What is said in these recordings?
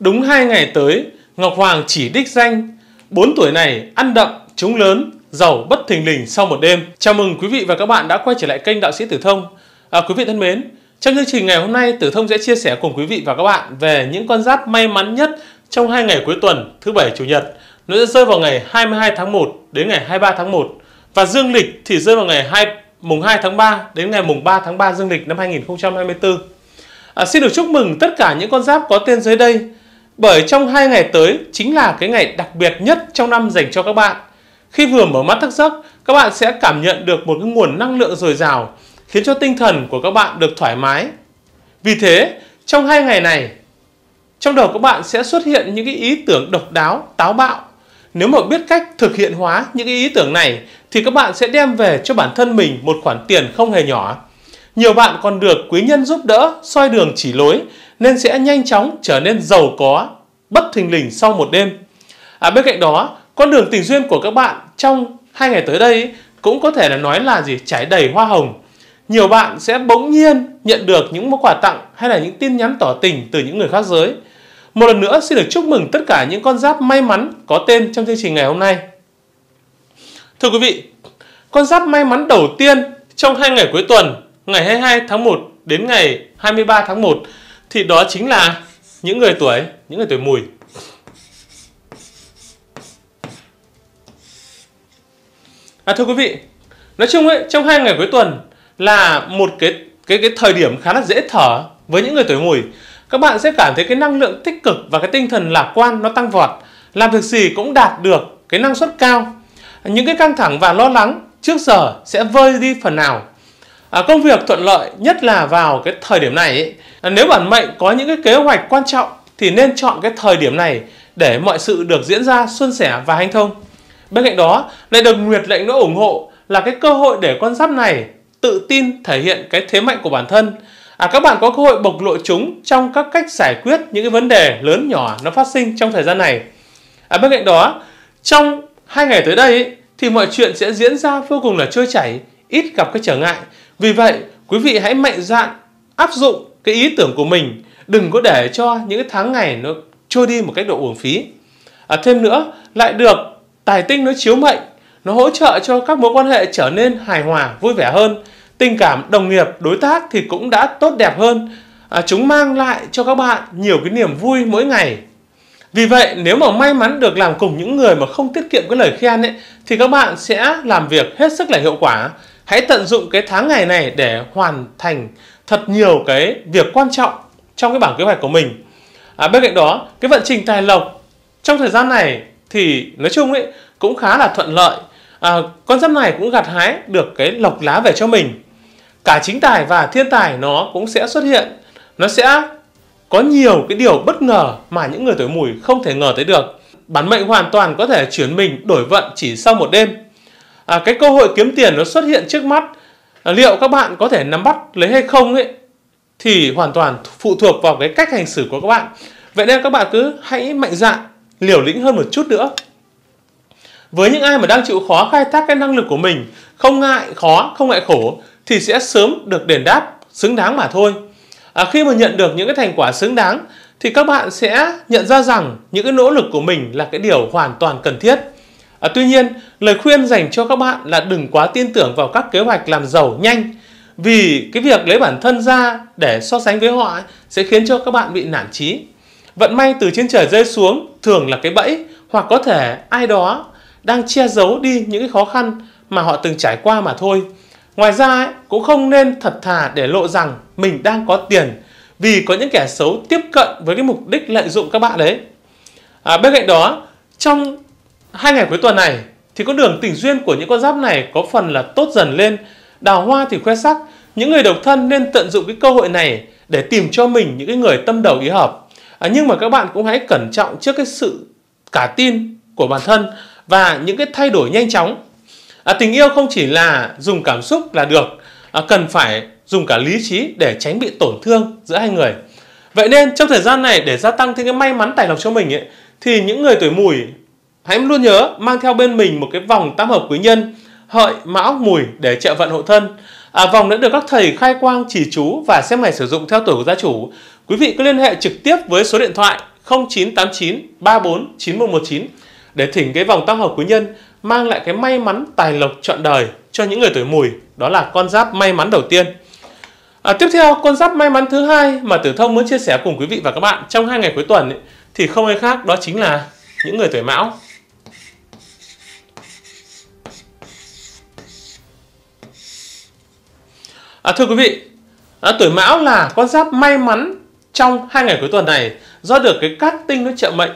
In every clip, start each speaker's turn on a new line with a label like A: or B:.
A: Đúng hai ngày tới, Ngọc Hoàng chỉ đích danh. bốn tuổi này ăn đậm, trúng lớn, giàu bất thình lình sau một đêm. Chào mừng quý vị và các bạn đã quay trở lại kênh Đạo sĩ Tử Thông. À, quý vị thân mến, trong chương trình ngày hôm nay Tử Thông sẽ chia sẻ cùng quý vị và các bạn về những con giáp may mắn nhất trong hai ngày cuối tuần thứ bảy chủ nhật. Nó sẽ rơi vào ngày 22 tháng 1 đến ngày 23 tháng 1 và dương lịch thì rơi vào ngày 2 mùng 2 tháng 3 đến ngày mùng 3 tháng 3 dương lịch năm 2024. À, xin được chúc mừng tất cả những con giáp có tên dưới đây bởi trong hai ngày tới chính là cái ngày đặc biệt nhất trong năm dành cho các bạn. Khi vừa mở mắt thức giấc, các bạn sẽ cảm nhận được một cái nguồn năng lượng dồi dào, khiến cho tinh thần của các bạn được thoải mái. Vì thế, trong hai ngày này, trong đầu các bạn sẽ xuất hiện những cái ý tưởng độc đáo, táo bạo. Nếu mà biết cách thực hiện hóa những cái ý tưởng này, thì các bạn sẽ đem về cho bản thân mình một khoản tiền không hề nhỏ. Nhiều bạn còn được quý nhân giúp đỡ, soi đường chỉ lối nên sẽ nhanh chóng trở nên giàu có, bất thình lình sau một đêm. À, bên cạnh đó, con đường tình duyên của các bạn trong hai ngày tới đây cũng có thể là nói là gì trải đầy hoa hồng. Nhiều bạn sẽ bỗng nhiên nhận được những món quà tặng hay là những tin nhắn tỏ tình từ những người khác giới. Một lần nữa xin được chúc mừng tất cả những con giáp may mắn có tên trong chương trình ngày hôm nay. Thưa quý vị, con giáp may mắn đầu tiên trong hai ngày cuối tuần ngày 22 tháng 1 đến ngày 23 tháng 1 thì đó chính là những người tuổi, những người tuổi mùi. À, thưa quý vị, nói chung ấy, trong hai ngày cuối tuần là một cái cái cái thời điểm khá là dễ thở với những người tuổi mùi. Các bạn sẽ cảm thấy cái năng lượng tích cực và cái tinh thần lạc quan nó tăng vọt, làm việc gì cũng đạt được cái năng suất cao. Những cái căng thẳng và lo lắng trước giờ sẽ vơi đi phần nào à, công việc thuận lợi nhất là vào cái thời điểm này ấy. À, nếu bản mệnh có những cái kế hoạch quan trọng thì nên chọn cái thời điểm này để mọi sự được diễn ra suôn sẻ và hanh thông bên cạnh đó lại được nguyệt lệnh nữa ủng hộ là cái cơ hội để con giáp này tự tin thể hiện cái thế mạnh của bản thân à, các bạn có cơ hội bộc lộ chúng trong các cách giải quyết những cái vấn đề lớn nhỏ nó phát sinh trong thời gian này à, bên cạnh đó trong hai ngày tới đây ấy, thì mọi chuyện sẽ diễn ra vô cùng là trôi chảy ít gặp cái trở ngại vì vậy, quý vị hãy mạnh dạn áp dụng cái ý tưởng của mình, đừng có để cho những tháng ngày nó trôi đi một cách độ uổng phí. À, thêm nữa, lại được tài tinh nó chiếu mệnh, nó hỗ trợ cho các mối quan hệ trở nên hài hòa, vui vẻ hơn, tình cảm đồng nghiệp, đối tác thì cũng đã tốt đẹp hơn. À, chúng mang lại cho các bạn nhiều cái niềm vui mỗi ngày. Vì vậy, nếu mà may mắn được làm cùng những người mà không tiết kiệm cái lời khen ấy, thì các bạn sẽ làm việc hết sức là hiệu quả hãy tận dụng cái tháng ngày này để hoàn thành thật nhiều cái việc quan trọng trong cái bảng kế hoạch của mình à, bên cạnh đó cái vận trình tài lộc trong thời gian này thì nói chung ấy cũng khá là thuận lợi à, con giáp này cũng gặt hái được cái lộc lá về cho mình cả chính tài và thiên tài nó cũng sẽ xuất hiện nó sẽ có nhiều cái điều bất ngờ mà những người tuổi mùi không thể ngờ tới được bản mệnh hoàn toàn có thể chuyển mình đổi vận chỉ sau một đêm à, cái cơ hội kiếm tiền nó xuất hiện trước mắt à, liệu các bạn có thể nắm bắt lấy hay không ấy thì hoàn toàn phụ thuộc vào cái cách hành xử của các bạn vậy nên các bạn cứ hãy mạnh dạn liều lĩnh hơn một chút nữa với những ai mà đang chịu khó khai thác cái năng lực của mình không ngại khó không ngại khổ thì sẽ sớm được đền đáp xứng đáng mà thôi à, khi mà nhận được những cái thành quả xứng đáng thì các bạn sẽ nhận ra rằng những cái nỗ lực của mình là cái điều hoàn toàn cần thiết À, tuy nhiên, lời khuyên dành cho các bạn là đừng quá tin tưởng vào các kế hoạch làm giàu nhanh vì cái việc lấy bản thân ra để so sánh với họ sẽ khiến cho các bạn bị nản trí. Vận may từ trên trời rơi xuống thường là cái bẫy hoặc có thể ai đó đang che giấu đi những cái khó khăn mà họ từng trải qua mà thôi. Ngoài ra ấy, cũng không nên thật thà để lộ rằng mình đang có tiền vì có những kẻ xấu tiếp cận với cái mục đích lợi dụng các bạn đấy. À, bên cạnh đó, trong Hai ngày cuối tuần này thì con đường tình duyên của những con giáp này có phần là tốt dần lên, đào hoa thì khoe sắc. Những người độc thân nên tận dụng cái cơ hội này để tìm cho mình những cái người tâm đầu ý hợp. À, nhưng mà các bạn cũng hãy cẩn trọng trước cái sự cả tin của bản thân và những cái thay đổi nhanh chóng. À, tình yêu không chỉ là dùng cảm xúc là được, à, cần phải dùng cả lý trí để tránh bị tổn thương giữa hai người. Vậy nên trong thời gian này để gia tăng thêm cái may mắn tài lộc cho mình ấy, thì những người tuổi mùi Hãy luôn nhớ mang theo bên mình một cái vòng tam hợp quý nhân hợi mão mùi để trợ vận hộ thân. À, vòng đã được các thầy khai quang chỉ chú và xem ngày sử dụng theo tuổi của gia chủ. Quý vị cứ liên hệ trực tiếp với số điện thoại 0989 34 9119 để thỉnh cái vòng tam hợp quý nhân mang lại cái may mắn tài lộc trọn đời cho những người tuổi mùi. Đó là con giáp may mắn đầu tiên. À, tiếp theo con giáp may mắn thứ hai mà Tử Thông muốn chia sẻ cùng quý vị và các bạn trong hai ngày cuối tuần ấy, thì không ai khác đó chính là những người tuổi Mão. À, thưa quý vị, à, tuổi Mão là con giáp may mắn trong hai ngày cuối tuần này do được cái cát tinh nó trợ mệnh.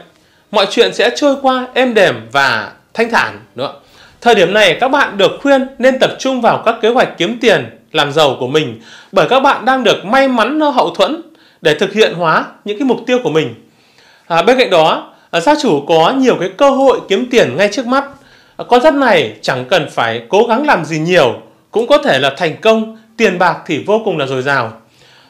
A: Mọi chuyện sẽ trôi qua êm đềm và thanh thản nữa Thời điểm này các bạn được khuyên nên tập trung vào các kế hoạch kiếm tiền, làm giàu của mình bởi các bạn đang được may mắn nó hậu thuẫn để thực hiện hóa những cái mục tiêu của mình. À, bên cạnh đó, à, gia chủ có nhiều cái cơ hội kiếm tiền ngay trước mắt. À, con giáp này chẳng cần phải cố gắng làm gì nhiều cũng có thể là thành công tiền bạc thì vô cùng là dồi dào.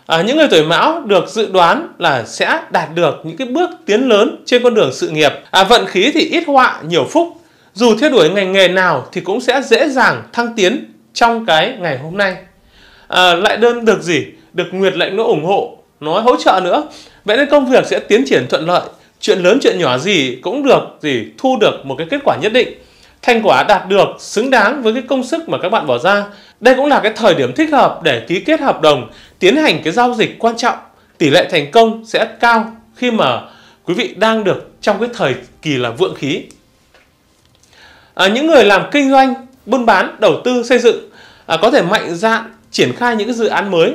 A: À, những người tuổi mão được dự đoán là sẽ đạt được những cái bước tiến lớn trên con đường sự nghiệp. À, vận khí thì ít họa, nhiều phúc. Dù theo đuổi ngành nghề nào thì cũng sẽ dễ dàng thăng tiến trong cái ngày hôm nay. À, lại đơn được gì? Được Nguyệt lệnh nó ủng hộ, nó hỗ trợ nữa. Vậy nên công việc sẽ tiến triển thuận lợi. Chuyện lớn chuyện nhỏ gì cũng được gì thu được một cái kết quả nhất định thành quả đạt được xứng đáng với cái công sức mà các bạn bỏ ra. Đây cũng là cái thời điểm thích hợp để ký kết hợp đồng, tiến hành cái giao dịch quan trọng. Tỷ lệ thành công sẽ cao khi mà quý vị đang được trong cái thời kỳ là vượng khí. À, những người làm kinh doanh, buôn bán, đầu tư, xây dựng à, có thể mạnh dạn triển khai những cái dự án mới,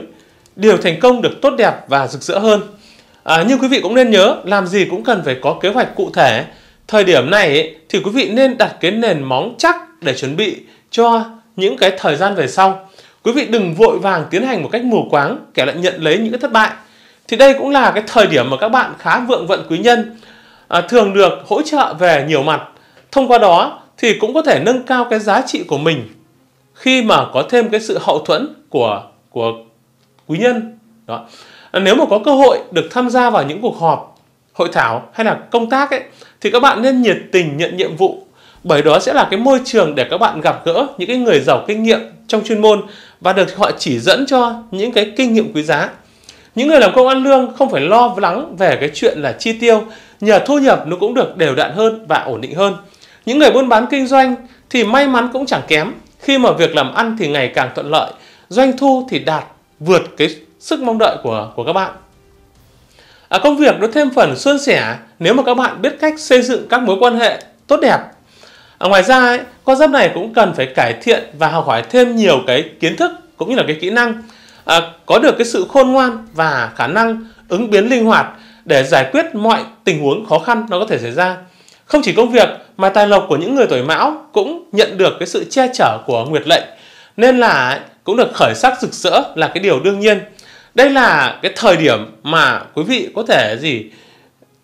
A: điều thành công được tốt đẹp và rực rỡ hơn. À, nhưng quý vị cũng nên nhớ, làm gì cũng cần phải có kế hoạch cụ thể, Thời điểm này thì quý vị nên đặt cái nền móng chắc để chuẩn bị cho những cái thời gian về sau. Quý vị đừng vội vàng tiến hành một cách mù quáng kẻ lại nhận lấy những cái thất bại. Thì đây cũng là cái thời điểm mà các bạn khá vượng vận quý nhân à, thường được hỗ trợ về nhiều mặt. Thông qua đó thì cũng có thể nâng cao cái giá trị của mình khi mà có thêm cái sự hậu thuẫn của của quý nhân. Đó. À, nếu mà có cơ hội được tham gia vào những cuộc họp hội thảo hay là công tác ấy thì các bạn nên nhiệt tình nhận nhiệm vụ bởi đó sẽ là cái môi trường để các bạn gặp gỡ những cái người giàu kinh nghiệm trong chuyên môn và được họ chỉ dẫn cho những cái kinh nghiệm quý giá. Những người làm công ăn lương không phải lo lắng về cái chuyện là chi tiêu, nhờ thu nhập nó cũng được đều đặn hơn và ổn định hơn. Những người buôn bán kinh doanh thì may mắn cũng chẳng kém, khi mà việc làm ăn thì ngày càng thuận lợi, doanh thu thì đạt vượt cái sức mong đợi của của các bạn à, công việc nó thêm phần suôn sẻ nếu mà các bạn biết cách xây dựng các mối quan hệ tốt đẹp à, ngoài ra ấy, con giáp này cũng cần phải cải thiện và học hỏi thêm nhiều cái kiến thức cũng như là cái kỹ năng à, có được cái sự khôn ngoan và khả năng ứng biến linh hoạt để giải quyết mọi tình huống khó khăn nó có thể xảy ra không chỉ công việc mà tài lộc của những người tuổi mão cũng nhận được cái sự che chở của nguyệt lệnh nên là cũng được khởi sắc rực rỡ là cái điều đương nhiên đây là cái thời điểm mà quý vị có thể gì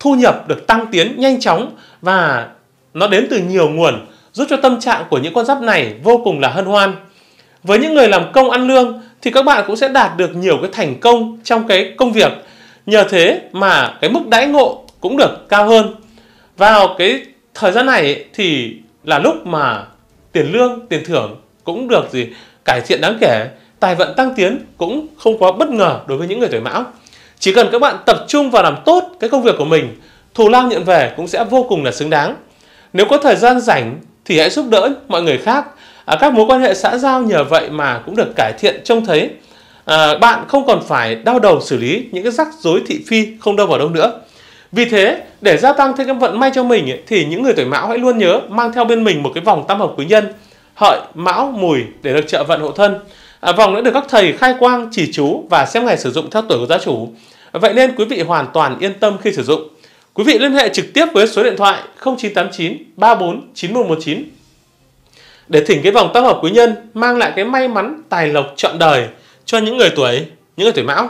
A: thu nhập được tăng tiến nhanh chóng và nó đến từ nhiều nguồn giúp cho tâm trạng của những con giáp này vô cùng là hân hoan với những người làm công ăn lương thì các bạn cũng sẽ đạt được nhiều cái thành công trong cái công việc nhờ thế mà cái mức đãi ngộ cũng được cao hơn vào cái thời gian này thì là lúc mà tiền lương tiền thưởng cũng được gì cải thiện đáng kể tài vận tăng tiến cũng không quá bất ngờ đối với những người tuổi mão. Chỉ cần các bạn tập trung vào làm tốt cái công việc của mình, thù lao nhận về cũng sẽ vô cùng là xứng đáng. Nếu có thời gian rảnh thì hãy giúp đỡ mọi người khác. À, các mối quan hệ xã giao nhờ vậy mà cũng được cải thiện trông thấy. À, bạn không còn phải đau đầu xử lý những cái rắc rối thị phi không đâu vào đâu nữa. Vì thế, để gia tăng thêm cái vận may cho mình ấy, thì những người tuổi mão hãy luôn nhớ mang theo bên mình một cái vòng tam hợp quý nhân hợi mão mùi để được trợ vận hộ thân à, vòng đã được các thầy khai quang chỉ chú và xem ngày sử dụng theo tuổi của gia chủ vậy nên quý vị hoàn toàn yên tâm khi sử dụng quý vị liên hệ trực tiếp với số điện thoại 0989 34 9119 để thỉnh cái vòng tác hợp quý nhân mang lại cái may mắn tài lộc trọn đời cho những người tuổi những người tuổi mão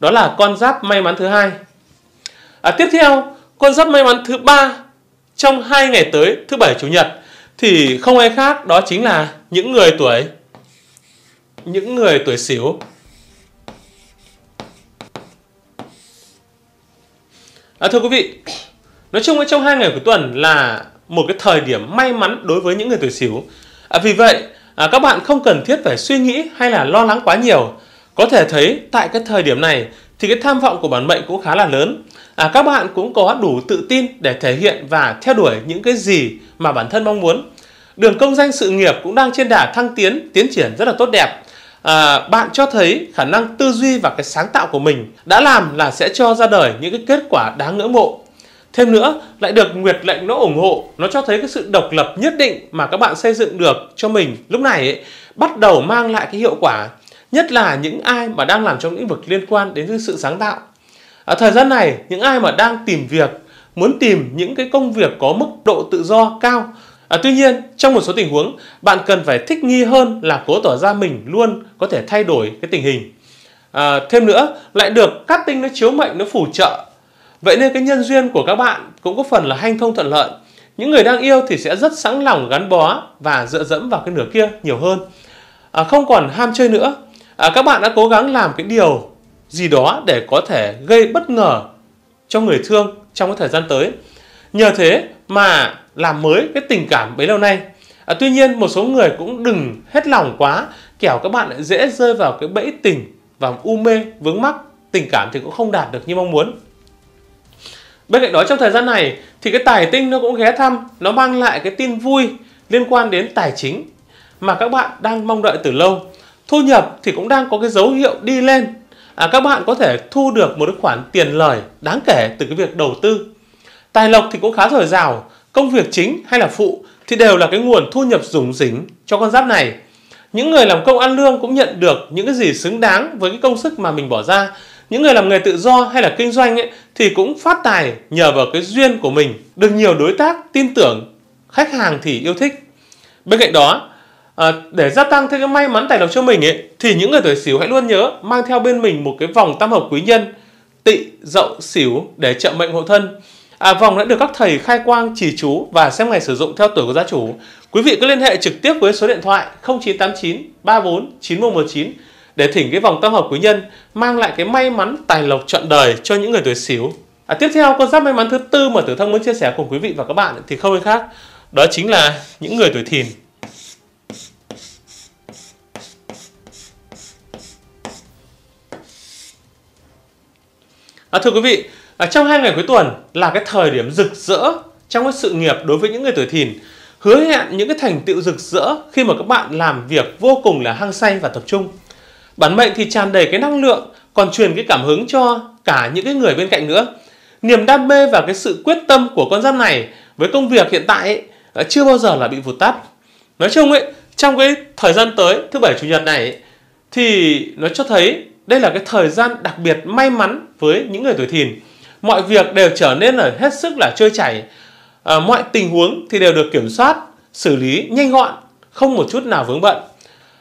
A: đó là con giáp may mắn thứ hai à, tiếp theo con giáp may mắn thứ ba trong hai ngày tới thứ bảy chủ nhật thì không ai khác đó chính là những người tuổi những người tuổi Sửu à, thưa quý vị nói chung trong hai ngày của tuần là một cái thời điểm may mắn đối với những người tuổi Sửu à, vì vậy à, các bạn không cần thiết phải suy nghĩ hay là lo lắng quá nhiều có thể thấy tại cái thời điểm này thì cái tham vọng của bản mệnh cũng khá là lớn à, các bạn cũng có đủ tự tin để thể hiện và theo đuổi những cái gì mà bản thân mong muốn đường công danh sự nghiệp cũng đang trên đà thăng tiến tiến triển rất là tốt đẹp à, bạn cho thấy khả năng tư duy và cái sáng tạo của mình đã làm là sẽ cho ra đời những cái kết quả đáng ngưỡng mộ Thêm nữa, lại được Nguyệt lệnh nó ủng hộ, nó cho thấy cái sự độc lập nhất định mà các bạn xây dựng được cho mình lúc này ấy, bắt đầu mang lại cái hiệu quả, nhất là những ai mà đang làm trong lĩnh vực liên quan đến sự sáng tạo. À, thời gian này, những ai mà đang tìm việc, muốn tìm những cái công việc có mức độ tự do cao À, tuy nhiên, trong một số tình huống, bạn cần phải thích nghi hơn là cố tỏ ra mình luôn có thể thay đổi cái tình hình. À, thêm nữa, lại được cát tinh nó chiếu mệnh, nó phù trợ. Vậy nên cái nhân duyên của các bạn cũng có phần là hanh thông thuận lợi. Những người đang yêu thì sẽ rất sẵn lòng gắn bó và dựa dẫm vào cái nửa kia nhiều hơn. À, không còn ham chơi nữa. À, các bạn đã cố gắng làm cái điều gì đó để có thể gây bất ngờ cho người thương trong cái thời gian tới nhờ thế mà làm mới cái tình cảm bấy lâu nay à, tuy nhiên một số người cũng đừng hết lòng quá kẻo các bạn lại dễ rơi vào cái bẫy tình và u mê vướng mắc tình cảm thì cũng không đạt được như mong muốn bên cạnh đó trong thời gian này thì cái tài tinh nó cũng ghé thăm nó mang lại cái tin vui liên quan đến tài chính mà các bạn đang mong đợi từ lâu thu nhập thì cũng đang có cái dấu hiệu đi lên à, các bạn có thể thu được một khoản tiền lời đáng kể từ cái việc đầu tư Tài lộc thì cũng khá dồi dào, công việc chính hay là phụ thì đều là cái nguồn thu nhập rủng rỉnh cho con giáp này. Những người làm công ăn lương cũng nhận được những cái gì xứng đáng với cái công sức mà mình bỏ ra. Những người làm nghề tự do hay là kinh doanh ấy, thì cũng phát tài nhờ vào cái duyên của mình, được nhiều đối tác tin tưởng, khách hàng thì yêu thích. Bên cạnh đó, à, để gia tăng thêm cái may mắn tài lộc cho mình ấy, thì những người tuổi xỉu hãy luôn nhớ mang theo bên mình một cái vòng tam hợp quý nhân tị dậu xỉu để trợ mệnh hộ thân À, vòng đã được các thầy khai quang chỉ chú và xem ngày sử dụng theo tuổi của gia chủ. Quý vị cứ liên hệ trực tiếp với số điện thoại 0989 34 9119 để thỉnh cái vòng tam hợp quý nhân mang lại cái may mắn tài lộc trọn đời cho những người tuổi xíu. À, tiếp theo con giáp may mắn thứ tư mà Tử Thông muốn chia sẻ cùng quý vị và các bạn thì không ai khác đó chính là những người tuổi thìn. À, thưa quý vị, ở trong hai ngày cuối tuần là cái thời điểm rực rỡ trong cái sự nghiệp đối với những người tuổi thìn hứa hẹn những cái thành tựu rực rỡ khi mà các bạn làm việc vô cùng là hăng say và tập trung bản mệnh thì tràn đầy cái năng lượng còn truyền cái cảm hứng cho cả những cái người bên cạnh nữa niềm đam mê và cái sự quyết tâm của con giáp này với công việc hiện tại ấy, chưa bao giờ là bị vụt tắt nói chung ấy trong cái thời gian tới thứ bảy chủ nhật này ấy, thì nó cho thấy đây là cái thời gian đặc biệt may mắn với những người tuổi thìn mọi việc đều trở nên là hết sức là trôi chảy à, mọi tình huống thì đều được kiểm soát xử lý nhanh gọn không một chút nào vướng bận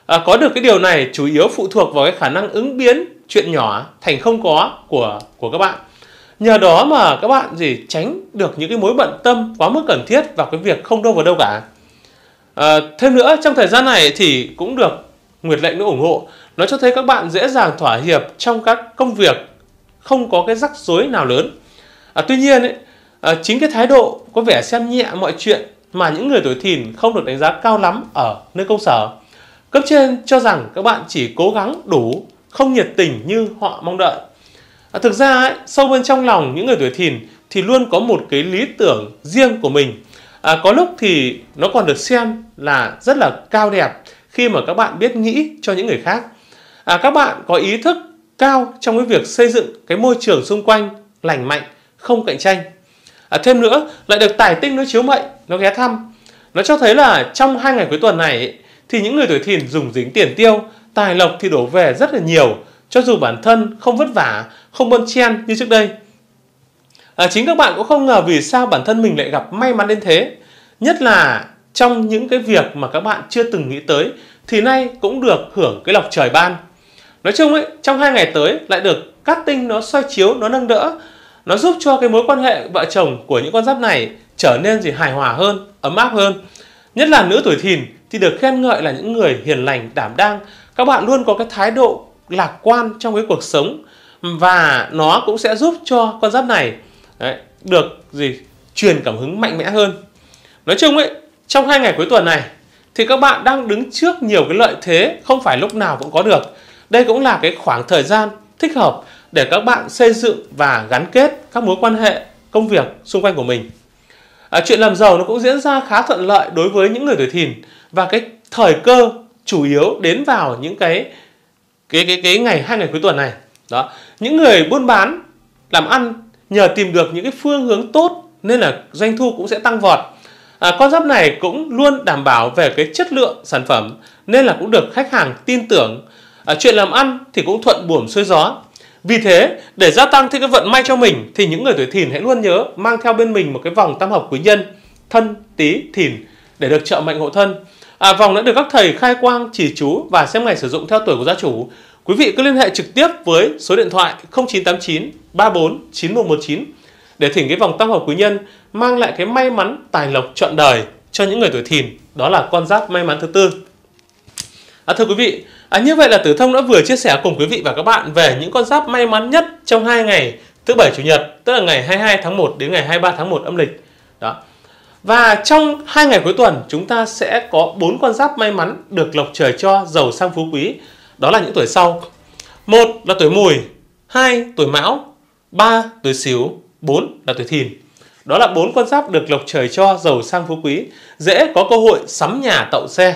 A: à, có được cái điều này chủ yếu phụ thuộc vào cái khả năng ứng biến chuyện nhỏ thành không có của của các bạn nhờ đó mà các bạn gì tránh được những cái mối bận tâm quá mức cần thiết và cái việc không đâu vào đâu cả à, thêm nữa trong thời gian này thì cũng được Nguyệt lệnh nó ủng hộ nó cho thấy các bạn dễ dàng thỏa hiệp trong các công việc không có cái rắc rối nào lớn à, tuy nhiên ấy, à, chính cái thái độ có vẻ xem nhẹ mọi chuyện mà những người tuổi thìn không được đánh giá cao lắm ở nơi công sở cấp trên cho rằng các bạn chỉ cố gắng đủ không nhiệt tình như họ mong đợi à, thực ra ấy, sâu bên trong lòng những người tuổi thìn thì luôn có một cái lý tưởng riêng của mình à, có lúc thì nó còn được xem là rất là cao đẹp khi mà các bạn biết nghĩ cho những người khác à, các bạn có ý thức cao trong cái việc xây dựng cái môi trường xung quanh lành mạnh, không cạnh tranh. À, thêm nữa, lại được tài tinh nó chiếu mệnh, nó ghé thăm. Nó cho thấy là trong hai ngày cuối tuần này ấy, thì những người tuổi thìn dùng dính tiền tiêu, tài lộc thì đổ về rất là nhiều, cho dù bản thân không vất vả, không bơn chen như trước đây. À, chính các bạn cũng không ngờ vì sao bản thân mình lại gặp may mắn đến thế. Nhất là trong những cái việc mà các bạn chưa từng nghĩ tới thì nay cũng được hưởng cái lọc trời ban nói chung ấy trong hai ngày tới lại được cát tinh nó soi chiếu nó nâng đỡ nó giúp cho cái mối quan hệ vợ chồng của những con giáp này trở nên gì hài hòa hơn ấm áp hơn nhất là nữ tuổi thìn thì được khen ngợi là những người hiền lành đảm đang các bạn luôn có cái thái độ lạc quan trong cái cuộc sống và nó cũng sẽ giúp cho con giáp này đấy, được gì truyền cảm hứng mạnh mẽ hơn nói chung ấy trong hai ngày cuối tuần này thì các bạn đang đứng trước nhiều cái lợi thế không phải lúc nào cũng có được đây cũng là cái khoảng thời gian thích hợp để các bạn xây dựng và gắn kết các mối quan hệ công việc xung quanh của mình. À, chuyện làm giàu nó cũng diễn ra khá thuận lợi đối với những người tuổi thìn và cái thời cơ chủ yếu đến vào những cái cái cái cái ngày hai ngày cuối tuần này. Đó, những người buôn bán làm ăn nhờ tìm được những cái phương hướng tốt nên là doanh thu cũng sẽ tăng vọt. À, con giáp này cũng luôn đảm bảo về cái chất lượng sản phẩm nên là cũng được khách hàng tin tưởng à, chuyện làm ăn thì cũng thuận buồm xuôi gió vì thế để gia tăng thêm cái vận may cho mình thì những người tuổi thìn hãy luôn nhớ mang theo bên mình một cái vòng tam hợp quý nhân thân tý thìn để được trợ mệnh hộ thân à, vòng đã được các thầy khai quang chỉ chú và xem ngày sử dụng theo tuổi của gia chủ quý vị cứ liên hệ trực tiếp với số điện thoại 0989 34 9119 để thỉnh cái vòng tam hợp quý nhân mang lại cái may mắn tài lộc trọn đời cho những người tuổi thìn đó là con giáp may mắn thứ tư à, thưa quý vị À, như vậy là Tử Thông đã vừa chia sẻ cùng quý vị và các bạn về những con giáp may mắn nhất trong hai ngày thứ bảy chủ nhật, tức là ngày 22 tháng 1 đến ngày 23 tháng 1 âm lịch. Đó. Và trong hai ngày cuối tuần chúng ta sẽ có bốn con giáp may mắn được lộc trời cho giàu sang phú quý. Đó là những tuổi sau. Một là tuổi Mùi, hai tuổi Mão, ba tuổi xíu, bốn là tuổi Thìn. Đó là bốn con giáp được lộc trời cho giàu sang phú quý, dễ có cơ hội sắm nhà tậu xe